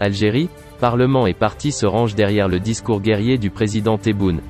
Algérie, Parlement et parti se rangent derrière le discours guerrier du président Tebboune.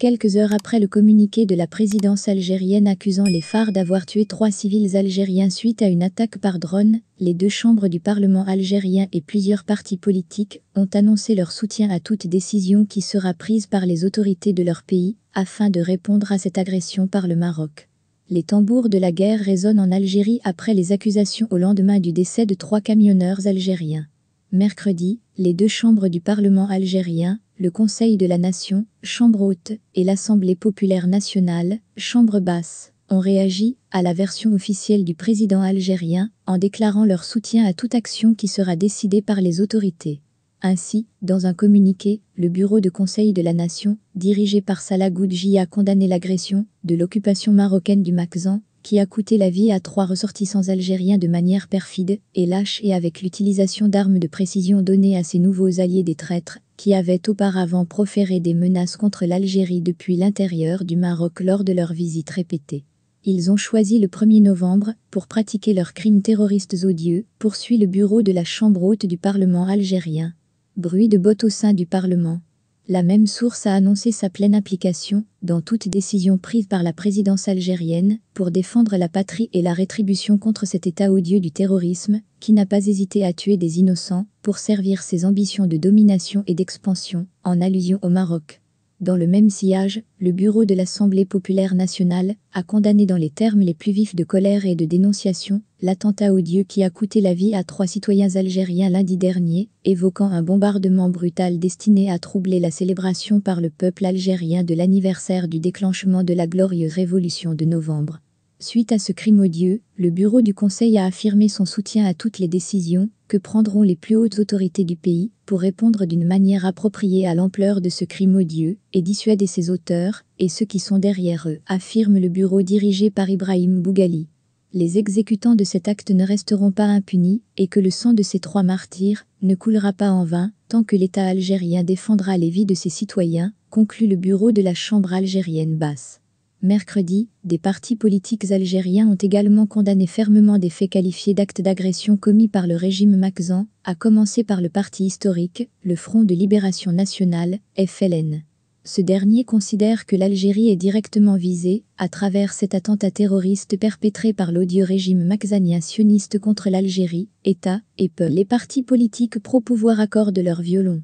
quelques heures après le communiqué de la présidence algérienne accusant les phares d'avoir tué trois civils algériens suite à une attaque par drone, les deux chambres du Parlement algérien et plusieurs partis politiques ont annoncé leur soutien à toute décision qui sera prise par les autorités de leur pays afin de répondre à cette agression par le Maroc. Les tambours de la guerre résonnent en Algérie après les accusations au lendemain du décès de trois camionneurs algériens. Mercredi, les deux chambres du Parlement algérien le Conseil de la Nation, Chambre haute, et l'Assemblée populaire nationale, Chambre basse, ont réagi à la version officielle du président algérien en déclarant leur soutien à toute action qui sera décidée par les autorités. Ainsi, dans un communiqué, le Bureau de Conseil de la Nation, dirigé par Salah Goudji, a condamné l'agression de l'occupation marocaine du Maxan qui a coûté la vie à trois ressortissants algériens de manière perfide et lâche et avec l'utilisation d'armes de précision données à ses nouveaux alliés des traîtres, qui avaient auparavant proféré des menaces contre l'Algérie depuis l'intérieur du Maroc lors de leurs visites répétées. Ils ont choisi le 1er novembre pour pratiquer leurs crimes terroristes odieux, poursuit le bureau de la Chambre haute du Parlement algérien. Bruit de bottes au sein du Parlement. La même source a annoncé sa pleine application dans toute décision prise par la présidence algérienne pour défendre la patrie et la rétribution contre cet état odieux du terrorisme qui n'a pas hésité à tuer des innocents pour servir ses ambitions de domination et d'expansion en allusion au Maroc. Dans le même sillage, le bureau de l'Assemblée populaire nationale a condamné dans les termes les plus vifs de colère et de dénonciation l'attentat odieux qui a coûté la vie à trois citoyens algériens lundi dernier, évoquant un bombardement brutal destiné à troubler la célébration par le peuple algérien de l'anniversaire du déclenchement de la glorieuse révolution de novembre. Suite à ce crime odieux, le bureau du Conseil a affirmé son soutien à toutes les décisions que prendront les plus hautes autorités du pays pour répondre d'une manière appropriée à l'ampleur de ce crime odieux et dissuader ses auteurs et ceux qui sont derrière eux, affirme le bureau dirigé par Ibrahim Bougali. Les exécutants de cet acte ne resteront pas impunis et que le sang de ces trois martyrs ne coulera pas en vain tant que l'État algérien défendra les vies de ses citoyens, conclut le bureau de la Chambre algérienne basse. Mercredi, des partis politiques algériens ont également condamné fermement des faits qualifiés d'actes d'agression commis par le régime Maxan, à commencer par le parti historique, le Front de Libération Nationale, FLN. Ce dernier considère que l'Algérie est directement visée, à travers cet attentat terroriste perpétré par l'odieux régime maxanien sioniste contre l'Algérie, État et peuple. Les partis politiques pro-pouvoir accordent leur violon.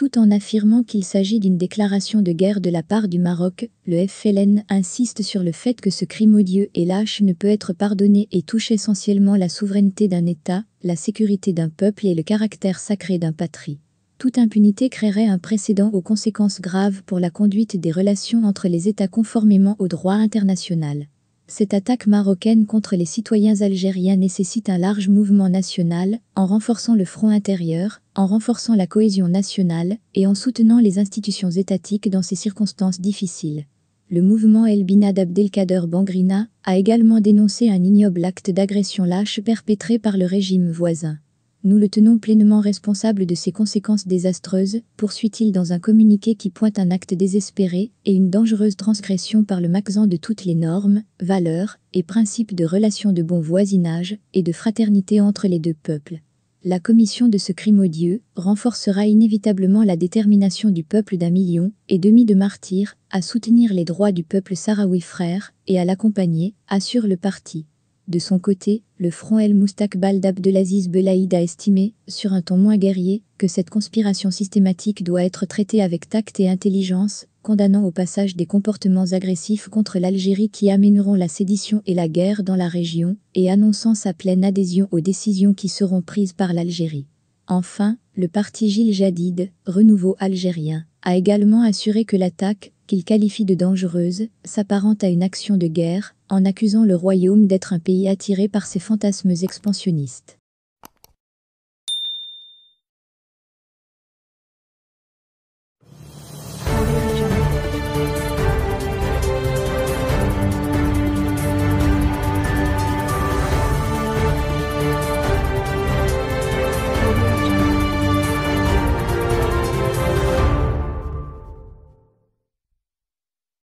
Tout en affirmant qu'il s'agit d'une déclaration de guerre de la part du Maroc, le FLN insiste sur le fait que ce crime odieux et lâche ne peut être pardonné et touche essentiellement la souveraineté d'un État, la sécurité d'un peuple et le caractère sacré d'un patrie. Toute impunité créerait un précédent aux conséquences graves pour la conduite des relations entre les États conformément au droit international. Cette attaque marocaine contre les citoyens algériens nécessite un large mouvement national, en renforçant le front intérieur, en renforçant la cohésion nationale et en soutenant les institutions étatiques dans ces circonstances difficiles. Le mouvement El Abdelkader Bangrina a également dénoncé un ignoble acte d'agression lâche perpétré par le régime voisin. Nous le tenons pleinement responsable de ces conséquences désastreuses, poursuit-il dans un communiqué qui pointe un acte désespéré et une dangereuse transgression par le maxent de toutes les normes, valeurs et principes de relations de bon voisinage et de fraternité entre les deux peuples. La commission de ce crime odieux renforcera inévitablement la détermination du peuple d'un million et demi de martyrs à soutenir les droits du peuple sahraoui frère et à l'accompagner, assure le parti. De son côté, le front El Moustakbal d'Abdelaziz Belaïd a estimé, sur un ton moins guerrier, que cette conspiration systématique doit être traitée avec tact et intelligence, condamnant au passage des comportements agressifs contre l'Algérie qui amèneront la sédition et la guerre dans la région, et annonçant sa pleine adhésion aux décisions qui seront prises par l'Algérie. Enfin, le parti Gilles Jadid, renouveau algérien, a également assuré que l'attaque, qu'il qualifie de dangereuse, s'apparente à une action de guerre, en accusant le royaume d'être un pays attiré par ses fantasmes expansionnistes.